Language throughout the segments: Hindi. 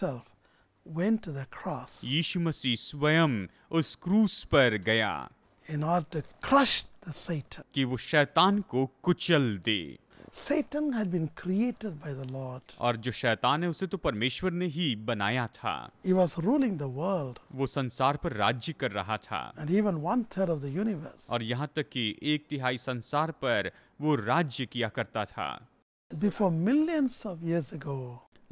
himself went to the cross यीशु मसीह स्वयं उस क्रूस पर गया in order to crush the Satan. कि वो शैतान को कुचल दे Satan had been created by the Lord. और जो शैतान है उसे तो परमेश्वर ने ही बनाया था He was ruling the world वो संसार पर राज्य कर रहा था and even one third of the universe. और यहाँ तक कि एक तिहाई संसार पर वो राज्य किया करता था Before millions of years ago,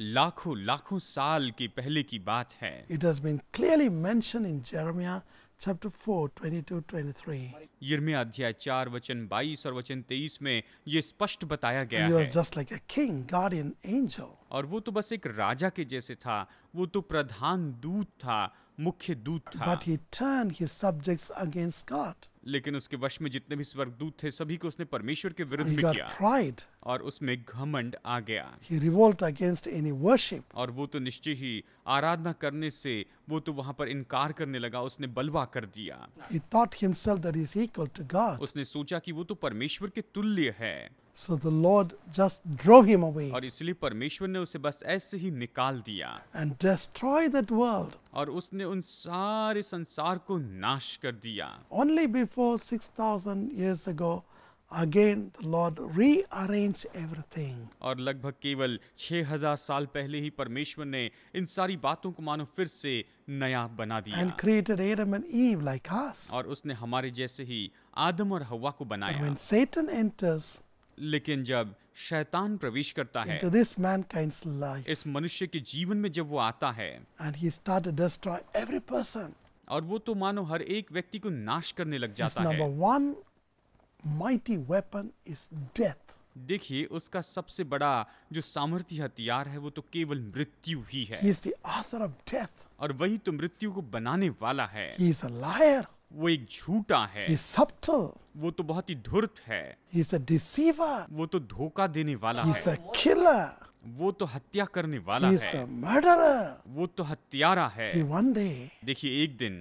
लाखों लाखों साल की पहले की बात है it has been clearly mention in Jeremiah chapter 4 22 23 अध्याय 4 वचन 22 और वचन 23 में स्पष्ट बताया गया है just like a king guardian angel और वो तो बस एक राजा के जैसे था वो तो प्रधान दूत था मुख्य दूत था but he turn his subjects against God लेकिन उसके वश में जितने भी स्वर्गदूत थे सभी को उसने परमेश्वर के विरुद्ध किया और उसमें घमंड आ गया और वो तो निश्चय ही आराधना करने से वो तो वहां पर इनकार करने लगा उसने बलवा कर दिया उसने सोचा कि वो तो परमेश्वर के तुल्य है So the Lord just drove him away. और इसलिए परमेश्वर ने उसे बस ऐसे ही निकाल दिया And destroy that world. और उसने उन सारे संसार को नाश कर दिया Only before 6000 years ago, again lord rearrange everything और लगभग केवल 6000 साल पहले ही परमेश्वर ने इन सारी बातों को मानो फिर से नया बना दिया and created Adam and Eve like us और उसने हमारे जैसे ही आदम और हवा को बनाया व्हेन सैतान एंटर्स लेकिन जब शैतान प्रवेश करता है this life, इस मनुष्य के जीवन में जब वो आता है and he start destroy every person और वो तो मानो हर एक व्यक्ति को नाश करने लग जाता है number one mighty weapon is death देखिए उसका सबसे बड़ा जो सामर्थ्य हथियार है वो तो केवल मृत्यु ही है He is the author of death. और वही तो मृत्यु को बनाने वाला है He is a liar. वो एक झूठा है He is subtle. वो तो बहुत ही धुर्त है He is a deceiver. वो तो धोखा देने वाला He is है a killer. वो तो हत्या करने वाला है मर्डर वो तो हत्यारा है देखिए एक दिन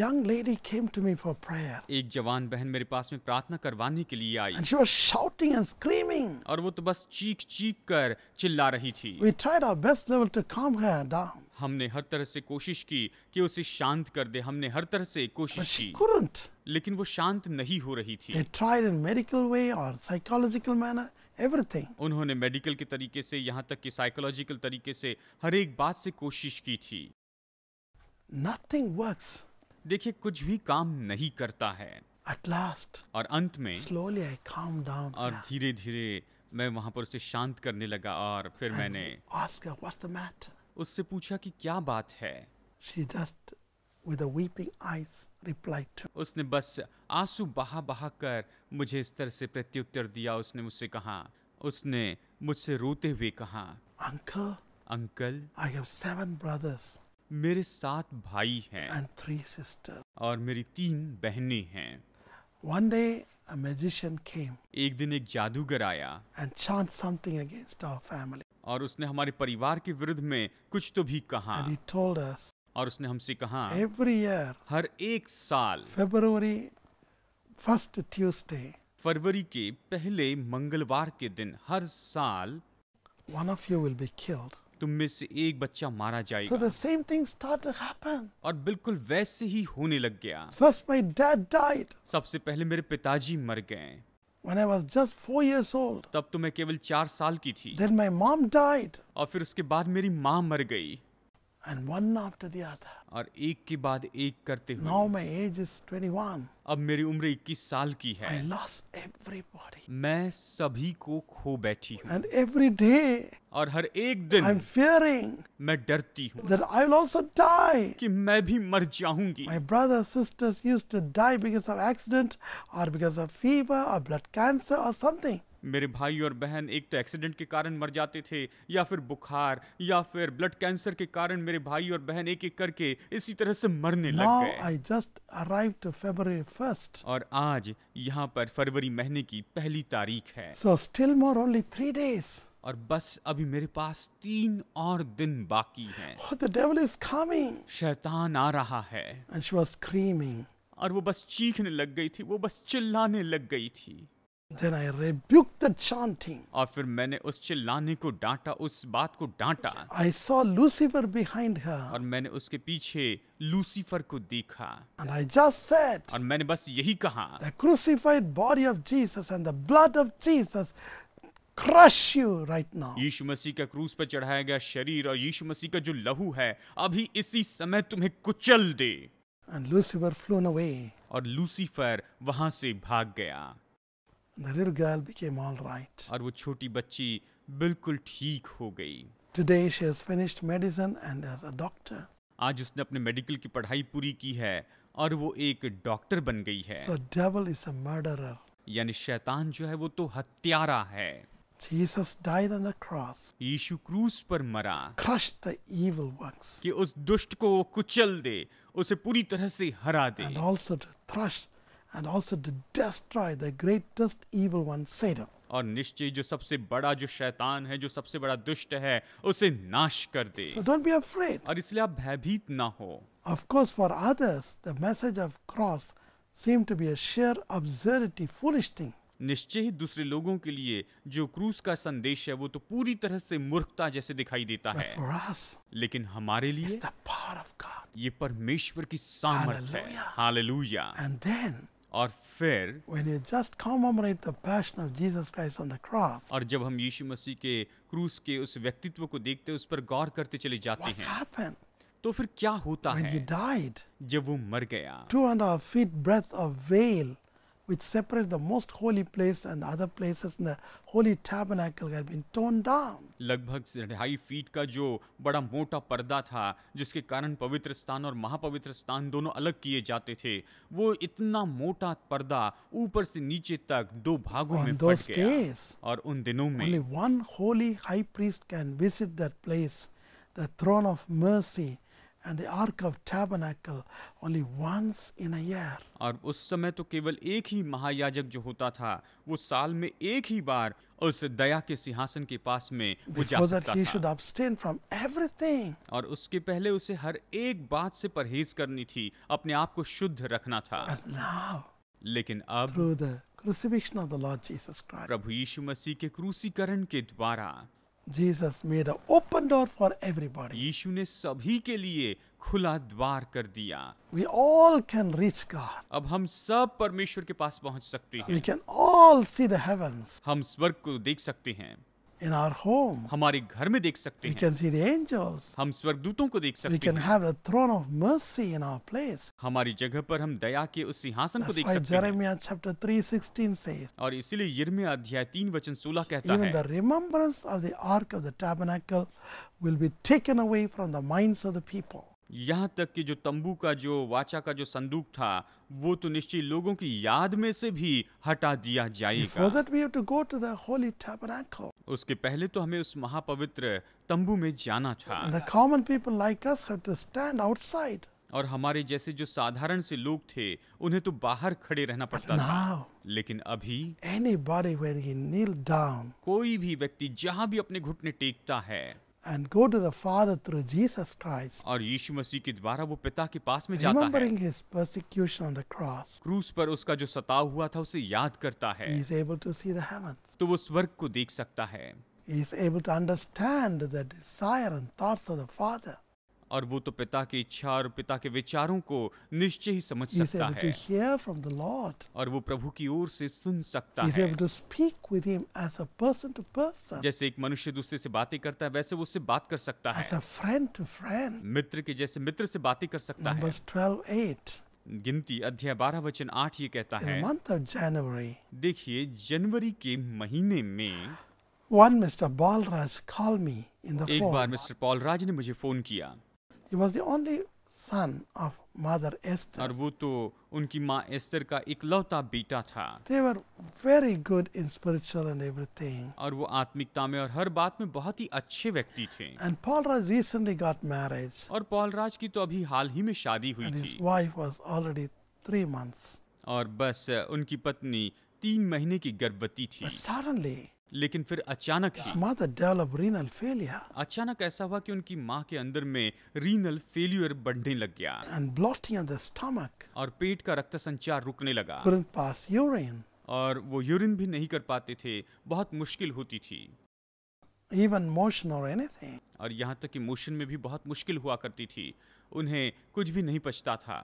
young lady came to me for prayer एक जवान बहन मेरे पास में प्रार्थना करवाने के लिए आई and she was shouting and screaming और वो तो बस चीख चीख कर चिल्ला रही थी we tried our best level to calm her down हमने हर तरह से कोशिश की कि उसे शांत कर दे हमने हर तरह से कोशिश की couldn't. लेकिन वो शांत नहीं हो रही थी They tried in medical way or psychological manner, everything. उन्होंने मेडिकल के तरीके से यहाँ तक कि साइकोलॉजिकल तरीके से हर एक बात से कोशिश की थी Nothing works. देखिए कुछ भी काम नहीं करता है At last, और अंत में slowly I calmed down. और धीरे धीरे मैं वहां पर उसे शांत करने लगा और फिर And मैंने Oscar, what's the matter? उससे पूछा कि क्या बात है She just with a weeping eyes replied to. उसने बस आंसू बहा बहा कर मुझे इस तरह से प्रत्युत्तर दिया उसने मुझसे कहा उसने मुझसे रोते हुए कहा uncle uncle I have seven brothers मेरे सात भाई हैं एंड थ्री सिस्टर और मेरी तीन बहनें हैं one day A magician came एक दिन एक जादूगर आया and chant something against our family. और उसने हमारे परिवार के विरुद्ध में कुछ तो भी कहा us, और उसने हमसे कहा एवरी ईयर हर एक साल February फर्स्ट ट्यूसडे फरवरी के पहले मंगलवार के दिन हर साल one of you will be killed. तुम में से एक बच्चा मारा जाएगा। So the same thing started happen. और बिल्कुल वैसे ही होने लग गया फर्स्ट माई डैड डाइट सबसे पहले मेरे पिताजी मर गए When I was just four years old. तब तो मैं केवल चार साल की थी Then my mom died. और फिर उसके बाद मेरी माँ मर गई And one after the other. और एक के बाद एक करते हुए नाउ माय एज इज 21 अब मेरी उम्र 21 साल की है आई लॉस्ट एवरीबॉडी मैं सभी को खो बैठी हूं डे और हर एक दिन आई एम मैं डरती हूं कि मैं भी मर जाऊंगी my brother sisters used to die because of accident और बिकॉज़ ऑफ फीवर और ब्लड कैंसर और समथिंग मेरे भाई और बहन एक तो एक्सीडेंट के कारण मर जाते थे या फिर बुखार या फिर ब्लड कैंसर के कारण मेरे भाई और बहन एक एक करके इसी तरह से मरने Now लग गए I just arrived February first और आज यहाँ पर फरवरी महीने की पहली तारीख है so still more only three days और बस अभी मेरे पास तीन और दिन बाकी हैं। Oh, the devil is coming. शैतान आ रहा है And she was screaming. और वो बस चीखने लग गई थी वो बस चिल्लाने लग गई थी Then I rebuked the chanting. और फिर मैंने उस चिल्लाने को डांटा उस बात को डांटा I saw Lucifer behind her. और मैंने उसके पीछे लूसीफर को देखा And I just said, और मैंने बस यही कहा The crucified body of Jesus and the blood of Jesus crush you right now. यीशु मसीह का क्रूस पर चढ़ाया गया शरीर और यीशु मसीह का जो लहू है अभी इसी समय तुम्हें कुचल दे And Lucifer flew away. और लूसीफर वहां से भाग गया And the little girl became all right. और वो छोटी बच्ची बिल्कुल ठीक हो गई Today she has finished medicine and as a doctor. आज उसने अपने मेडिकल की पढ़ाई पूरी की है और वो एक डॉक्टर बन गई है So devil is a murderer. यानी शैतान जो है वो तो हत्यारा है Jesus died on the cross, यीशु क्रूस पर मरा Crush the evil works, कि उस दुष्ट को वो कुचल दे उसे पूरी तरह से हरा दे and also to thrust and also destroy the greatest evil one Satan और निश्चय जो सबसे बड़ा जो शैतान है जो सबसे बड़ा दुष्ट है उसे नाश कर दे सो डोंट बी अफ्रेड और इसलिए आप भयभीत ना हो of course for others the message of cross seem to be a sheer absurdity foolish thing निश्चय ही दूसरे लोगों के लिए जो क्रूस का संदेश है वो तो पूरी तरह से मूर्खता जैसे दिखाई देता है us, लेकिन हमारे लिए ये परमेश्वर की सामर्थ्य है हालेलुया एंड देन और फिर और जब हम यीशु मसीह के क्रूस के उस व्यक्तित्व को देखते उस पर गौर करते चले जाते हैं happened? तो फिर क्या होता When है died, जब वो मर गया which separate the most holy place and other places in the holy tabernacle had been torn down. लगभग ढाई फीट का जो बड़ा मोटा पर्दा था जिसके कारण पवित्र स्थान और महापवित्र स्थान दोनों अलग किए जाते थे वो इतना मोटा पर्दा ऊपर से नीचे तक दो भागों में फट गया days, और उन दिनों में only one holy high priest can visit that place the throne of mercy and the ark of tabernacle only once in a year और उस समय तो केवल एक ही महायाजक जो होता था वो साल में एक ही बार उस दया के सिंहासन के पास में वो जा सकता he should abstain from everything और उसके पहले उसे हर एक बात से परहेज करनी थी अपने आप को शुद्ध रखना था and लेकिन अब through the crucifixion of the Lord Jesus Christ प्रभु यीशु मसीह के क्रूसीकरण के द्वारा Jesus made an open door for everybody. यीशु ने सभी के लिए खुला द्वार कर दिया We all can reach God. अब हम सब परमेश्वर के पास पहुंच सकते हैं We can all see the heavens. हम स्वर्ग को देख सकते हैं in our home. हमारे घर में देख सकते we हैं. We can see the angels. हम स्वर्गदूतों को देख सकते हैं. We can have the throne of mercy in our place. हमारी जगह पर हम दया के उस सिंहासन को देख सकते हैं. Jeremiah chapter 3:16 says. और इसीलिए यिर्मयाह अध्याय 3 वचन 16 कहता Even है. Even the remembrance of the ark of the tabernacle will be taken away from the minds of the people. यहाँ तक कि जो तंबू का जो वाचा का जो संदूक था वो तो निश्चित लोगों की याद में से भी हटा दिया जाएगा उसके पहले तो हमें उस महापवित्र तंबू में जाना था और हमारे जैसे जो साधारण से लोग थे उन्हें तो बाहर खड़े रहना पड़ता था लेकिन अभी anybody down कोई भी व्यक्ति जहाँ भी अपने घुटने टेकता है and go to the Father through Jesus Christ. और यीशु मसीह के द्वारा वो पिता के पास में जाता Remembering है. His persecution on the cross. क्रूस पर उसका जो सताव हुआ था उसे याद करता है. He is able to see the heavens. तो वो स्वर्ग को देख सकता है. He is able to understand the desire and thoughts of the Father. और वो तो पिता की इच्छा और पिता के विचारों को निश्चय ही समझ He's सकता है hear from the Lord. और वो प्रभु की ओर से सुन सकता He's है to speak with him as a person to person. जैसे एक मनुष्य दूसरे से बातें करता है वैसे वो उससे बात कर सकता as है a friend to friend. मित्र के जैसे मित्र से बातें कर सकता Numbers है 12, 8. गिनती अध्याय बारह वचन आठ ये कहता है मंथ ऑफ जनवरी देखिए जनवरी के महीने में One Mr. Balraj called me in the एक बार मिस्टर पॉलराज ने मुझे फोन किया He was the only son of mother Esther. और वो तो उनकी माँ एस्तर का इकलौता बेटा था They were very good in spiritual and everything. और वो आत्मिकता में और हर बात में बहुत ही अच्छे व्यक्ति थे And Paul Raj recently got married. और पॉल राज की तो अभी हाल ही में शादी हुई And his wife was already three months. और बस उनकी पत्नी तीन महीने की गर्भवती थी But suddenly लेकिन फिर अचानक अचानक ऐसा हुआ कि उनकी माँ के अंदर में रीनल फेलियर बढ़ने लग गया स्टमक और पेट का रक्त संचार रुकने लगा पास यूरिन और वो यूरिन भी नहीं कर पाते थे बहुत मुश्किल होती थी इवन मोशन और एनीथिंग और यहाँ तक कि मोशन में भी बहुत मुश्किल हुआ करती थी उन्हें कुछ भी नहीं पचता था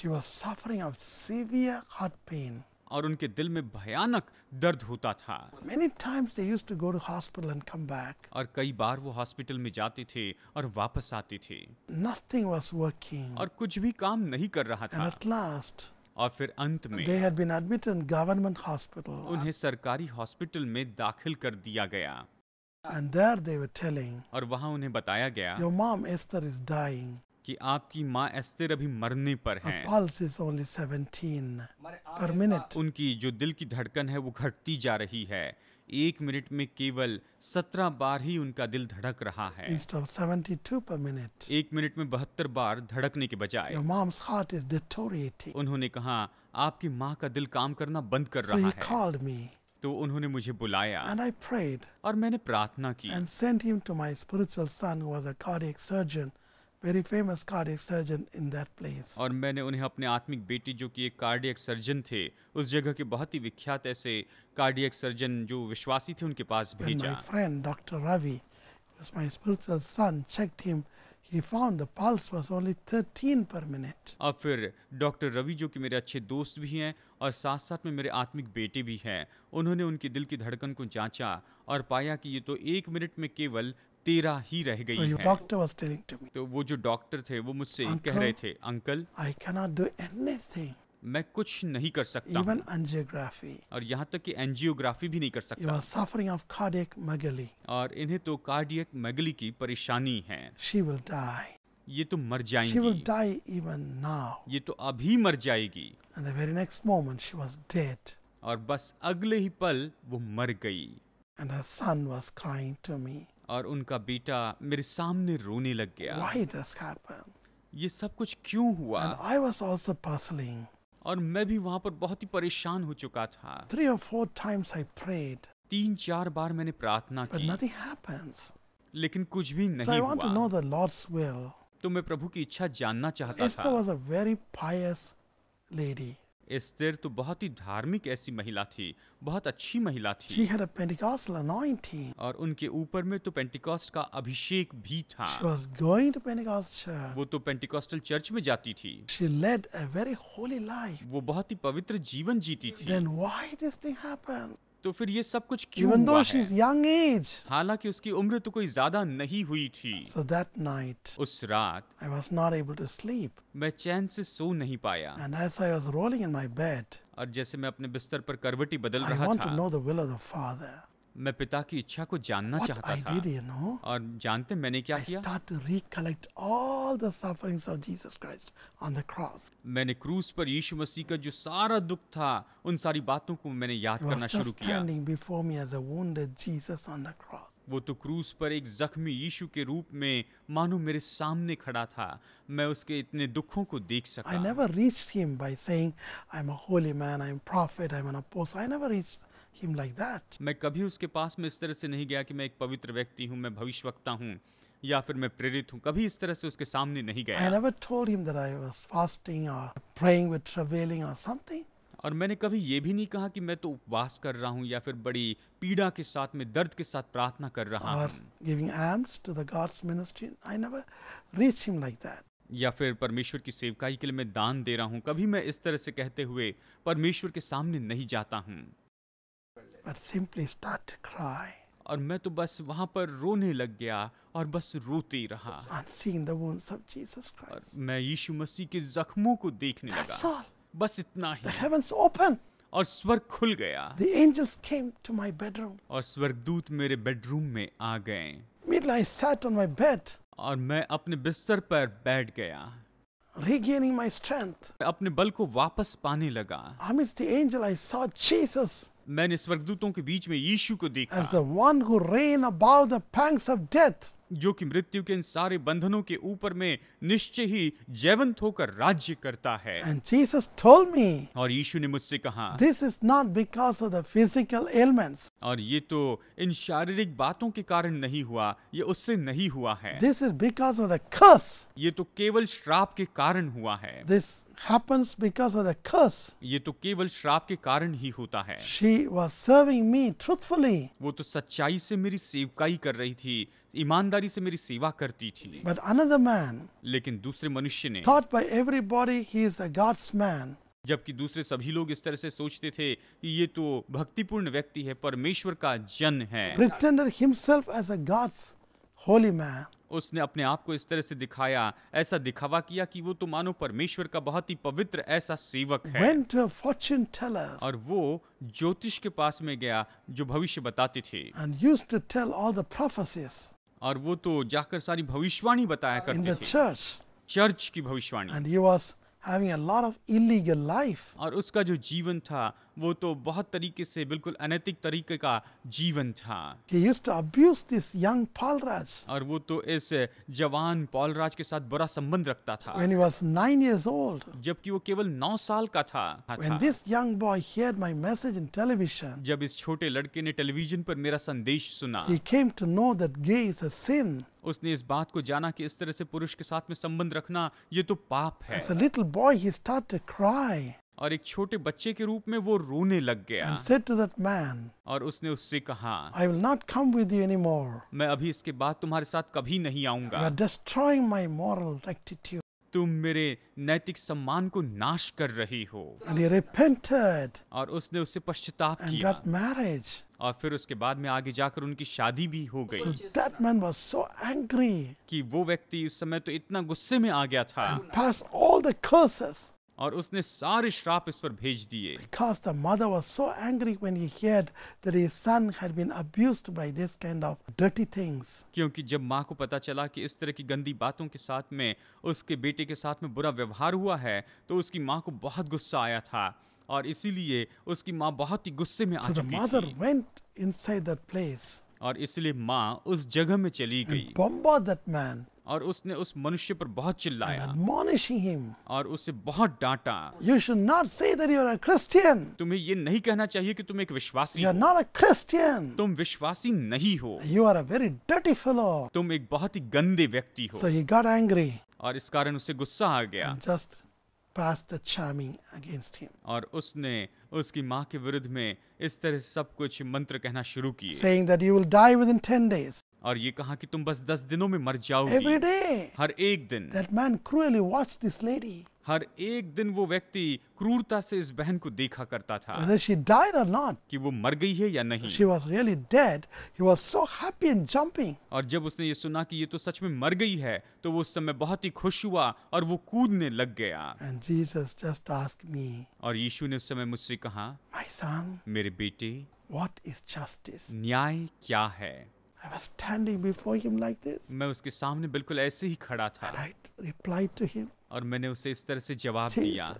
she was suffering of severe heart pain और उनके दिल में भयानक दर्द होता था Many times they used to go to hospital and come back. और कई बार वो हॉस्पिटल में जाते थे और वापस आते थे Nothing was working. और कुछ भी काम नहीं कर रहा था And at last, और फिर अंत में they had been admitted in government hospital. उन्हें सरकारी हॉस्पिटल में दाखिल कर दिया गया And there they were telling, और वहाँ उन्हें बताया गया Your mom Esther is dying. कि आपकी माँ एस्तेर अभी मरने पर है उनकी जो दिल की धड़कन है वो घटती जा रही है एक मिनट में केवल सत्रह बार ही उनका दिल धड़क रहा है एक मिनट में बहत्तर बार धड़कने के बजाय उन्होंने कहा आपकी माँ का दिल काम करना बंद कर रहा है तो उन्होंने मुझे बुलाया और मैंने प्रार्थना की very famous cardiac surgeon in that place. और मैंने उन्हें अपने आत्मिक बेटी जो कि एक कार्डियक सर्जन थे उस जगह के बहुत ही विख्यात ऐसे कार्डियक सर्जन जो विश्वासी थे उनके पास भेजा. my friend Dr. Ravi, was my spiritual son, checked him. He found the pulse was only 13 per minute. और फिर डॉक्टर रवि जो कि मेरे अच्छे दोस्त भी हैं और साथ साथ में मेरे आत्मिक बेटे भी हैं उन्होंने उनके दिल की धड़कन को जांचा और पाया कि ये तो एक मिनट में केवल तेरा ही रह गई so doctor was telling to me, तो वो जो डॉक्टर थे वो मुझसे कह रहे थे uncle I cannot do anything मैं कुछ नहीं कर सकता इवन एंजियोग्राफी और यहाँ तक कि एंजियोग्राफी भी नहीं कर सकता सफरिंग ऑफ कार्डियक और इन्हें तो कार्डियक मैगली की परेशानी है शी विल डाई ये तो मर जाएंगी she will die even now ये तो अभी मर जाएगी and the very next moment she was dead और बस अगले ही पल वो मर गई and her son was crying to me और उनका बेटा मेरे सामने रोने लग गया Why this happened? ये सब कुछ क्यों हुआ And I was also puzzling. और मैं भी वहाँ पर बहुत ही परेशान हो चुका था Three or four times I prayed. तीन चार बार मैंने प्रार्थना की। But nothing happens. लेकिन कुछ भी नहीं So I want हुआ। to know the Lord's will. तो मैं प्रभु की इच्छा जानना चाहता Esther था was a very pious lady. Esther तो बहुत ही धार्मिक ऐसी महिला थी बहुत अच्छी महिला थी She had a Pentecostal anointing. और उनके ऊपर में तो पेंटिकॉस्ट का अभिषेक भी था She was going to Pentecostal church. वो तो पेंटिकॉस्टल चर्च में जाती थी She led a very holy life. वो बहुत ही पवित्र जीवन जीती थी Then why this thing happened? तो फिर ये सब कुछ क्यों हुआ है? हालांकि उसकी उम्र तो कोई ज्यादा नहीं हुई थी so night, उस रात I was not able to sleep. मैं चैन से सो नहीं पाया bed, और जैसे मैं अपने बिस्तर पर करवटी बदल रहा था, मैं पिता की इच्छा को जानना What चाहता I था did, you know? और जानते मैंने क्या I किया start to recollect all the sufferings of Jesus Christ on the cross. मैंने क्रूस पर यीशु मसीह का जो सारा दुख था उन सारी बातों को मैंने याद He करना शुरू किया standing before me as a wounded Jesus on the cross. वो तो क्रूस पर एक जख्मी यीशु के रूप में मानो मेरे सामने खड़ा था मैं उसके इतने दुखों को देख सका I never reached him by saying I'm a holy man, I'm a prophet, I'm an apostle. I never reached him like that. मैं कभी उसके पास में इस तरह से नहीं गया कि मैं एक पवित्र व्यक्ति हूँ मैं भविष्यवक्ता हूँ या फिर मैं प्रेरित हूँ कभी इस तरह से उसके सामने नहीं गया I never told him that I was fasting or praying with travailing or something. और मैंने कभी ये भी नहीं कहा कि मैं तो उपवास कर रहा हूँ या फिर बड़ी पीड़ा के साथ में दर्द के साथ प्रार्थना कर रहा हूँ like या फिर परमेश्वर की सेवकाई के लिए मैं दान दे रहा हूँ कभी मैं इस तरह से कहते हुए परमेश्वर के सामने नहीं जाता हूँ but simply start to cry. और मैं तो बस वहाँ पर रोने लग गया और बस रोते रहा और मैं यीशु मसीह के जख्मों को देखने That's लगा all. बस इतना ही The heavens open. और स्वर्ग खुल गया The angels came to my bedroom. और स्वर्गदूत मेरे बेडरूम में आ गए Midnight sat on my bed. और मैं अपने बिस्तर पर बैठ गया Regaining my strength. अपने बल को वापस पाने लगा Amidst the angel I saw Jesus. मैंने स्वर्गदूतों के बीच में यीशु को देखा जो कि मृत्यु के इन सारे बंधनों के ऊपर में निश्चय ही जैवंत होकर राज्य करता है And Jesus told me, और यीशु ने मुझसे कहा this is not because of the physical elements और ये तो इन शारीरिक बातों के कारण नहीं हुआ ये उससे नहीं हुआ है this is because of the curse ये तो केवल श्राप के कारण हुआ है this happens because of the curse. ये तो केवल श्राप के कारण ही होता है She was serving me truthfully. वो तो सच्चाई से मेरी सेवकाई कर रही थी ईमानदारी से मेरी सेवा करती थी But another man लेकिन दूसरे मनुष्य ने thought by everybody he is a God's man. जबकि दूसरे सभी लोग इस तरह से सोचते थे कि ये तो भक्तिपूर्ण व्यक्ति है परमेश्वर का जन है Pretended himself as a God's holy man. उसने अपने आप को इस तरह से दिखाया ऐसा दिखावा किया कि वो तो मानो परमेश्वर का बहुत ही पवित्र ऐसा सेवक है और वो ज्योतिष के पास में गया जो भविष्य बताते थे और वो तो जाकर सारी भविष्यवाणी बताया करते थे चर्च चर्च की भविष्यवाणी और उसका जो जीवन था वो तो बहुत तरीके से बिल्कुल अनैतिक तरीके का जीवन था और वो तो इस जवान पॉलराज के साथ बुरा संबंध रखता था When he जबकि वो केवल नौ साल का था When this young boy जब इस छोटे लड़के ने टेलीविजन पर मेरा संदेश सुना उसने इस बात को जाना कि इस तरह से पुरुष के साथ में संबंध रखना ये तो पाप है और एक छोटे बच्चे के रूप में वो रोने लग गया said to that man, और उसने उससे कहा I will not come with you anymore. मैं अभी इसके बाद तुम्हारे साथ कभी नहीं आऊंगा तुम मेरे नैतिक सम्मान को नाश कर रही हो and he repented, और उसने उससे पश्चाताप किया got marriage. और फिर उसके बाद में आगे जाकर उनकी शादी भी हो गई so that man was so angry. कि वो व्यक्ति उस समय तो इतना गुस्से में आ गया था and all the curses. और उसने सारे श्राप इस पर भेज दिए क्योंकि जब माँ को पता चला कि इस तरह की गंदी बातों के साथ में उसके बेटे के साथ में बुरा व्यवहार हुआ है तो उसकी माँ को बहुत गुस्सा आया था और इसीलिए उसकी माँ बहुत ही गुस्से में आ चुकी थी प्लेस और इसलिए माँ उस जगह में चली गई और उसने उस मनुष्य पर बहुत चिल्लाया और उसे बहुत डांटा you should not say Christian तुम्हें ये नहीं कहना चाहिए कि तुम एक विश्वासी you are not a Christian तुम विश्वासी नहीं हो you are a very dirty fellow तुम एक बहुत ही गंदे व्यक्ति हो सो ही गॉट एंग्री और इस कारण उसे गुस्सा आ गया just pass the charming against him. और उसने उसकी माँ के विरुद्ध में इस तरह से सब कुछ मंत्र कहना शुरू किए saying that you will die within 10 days. और ये कहा कि तुम बस 10 दिनों में मर जाओगे। Every day. हर एक दिन। That man cruelly watched this lady. हर एक दिन वो व्यक्ति क्रूरता से इस बहन को देखा करता था कि वो मर गई है या नहीं she was really dead. He was और जब उसने ये सुना कि ये तो सच में मर गई है तो वो उस समय बहुत ही खुश हुआ और वो कूदने लग गया and और यीशु ने उस समय मुझसे कहा My son, मेरे बेटे What is justice? न्याय क्या है I was standing before him like this. मैं उसके सामने बिल्कुल ऐसे ही खड़ा था. And I replied to him. और मैंने उसे इस तरह से जवाब दिया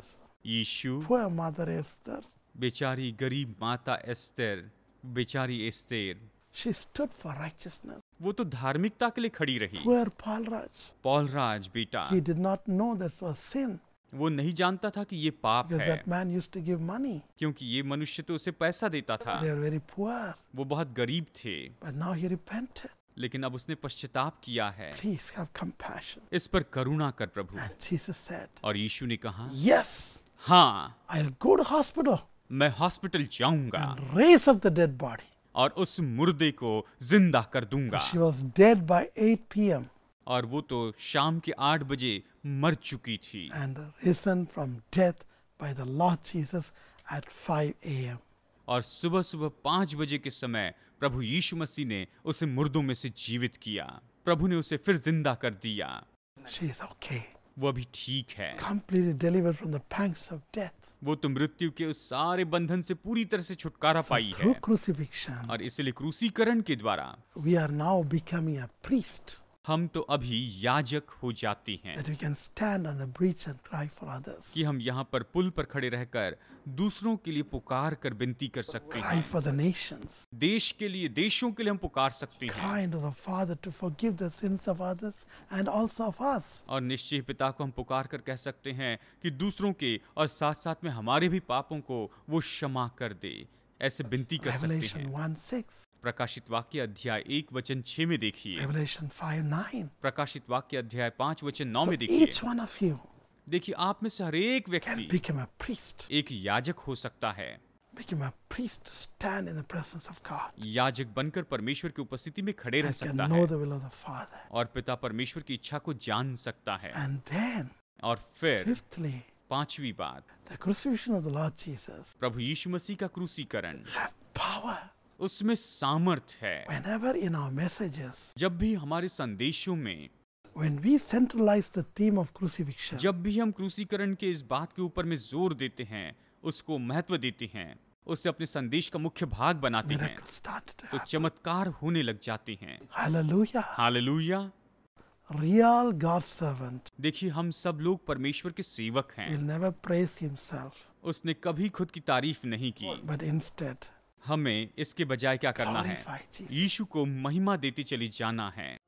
यीशु मदर एस्तर बेचारी गरीब माता एस्तर बेचारी Esther She stood for righteousness. वो तो धार्मिकता के लिए खड़ी रही Where Paul Raj? Paul Raj बेटा He did not know this was sin. वो नहीं जानता था कि ये पाप Because है that man used to give money. क्योंकि ये मनुष्य तो उसे पैसा देता था They were very poor. वो बहुत गरीब थे But now he repented. लेकिन अब उसने पश्चाताप किया है इस पर करुणा कर प्रभु और यीशु ने कहा yes, हाँ I'll go मैं हॉस्पिटल जाऊंगा raise up the dead body. और उस मुर्दे को जिंदा कर दूंगा She was dead by 8 PM. और वो तो शाम के आठ बजे मर चुकी थी and risen from death by the Lord Jesus at 5 AM. और सुबह सुबह पांच बजे के समय प्रभु यीशु मसीह ने उसे मुर्दों में से जीवित किया प्रभु ने उसे फिर जिंदा कर दिया okay. वो अभी ठीक है वो तो मृत्यु के उस सारे बंधन से पूरी तरह से छुटकारा so, पाई है और इसलिए क्रूसीकरण के द्वारा we are now becoming a priest हम तो अभी याजक हो जाती हैं कि हम यहाँ पर पुल पर खड़े रहकर दूसरों के लिए पुकार कर विनती कर सकते हैं देश के लिए देशों के लिए हम पुकार सकते हैं और निश्चय पिता को हम पुकार कर कह सकते हैं कि दूसरों के और साथ साथ में हमारे भी पापों को वो क्षमा कर दे ऐसे विनती कर सकते हैं प्रकाशित वाक्य अध्याय एक वचन छ में देखिए प्रकाशित वाक्य अध्याय पांच वचन नौ में देखिए देखिए आप में से हर एक व्यक्ति एक याजक हो सकता है याजक बनकर परमेश्वर की उपस्थिति में खड़े रह सकता है और पिता परमेश्वर की इच्छा को जान सकता है और फिर पांचवी बात प्रभु यीशु मसीह का क्रूसीकरण पावर उसमें सामर्थ है Whenever in our messages, जब भी हमारे संदेशों में when we centralize the theme of crucifixion, जब भी हम क्रूसीकरण के इस बात के ऊपर में जोर देते हैं उसको महत्व देते हैं उसे अपने संदेश का मुख्य भाग बनाते हैं तो चमत्कार होने लग जाते हैं हालेलुया रियल गॉड सर्वेंट देखिए हम सब लोग परमेश्वर के सेवक हैं नेवर प्रेज हिमसेल्फ उसने कभी खुद की तारीफ नहीं की बट इंस्टेड हमें इसके बजाय क्या करना है यीशु को महिमा देते चली जाना है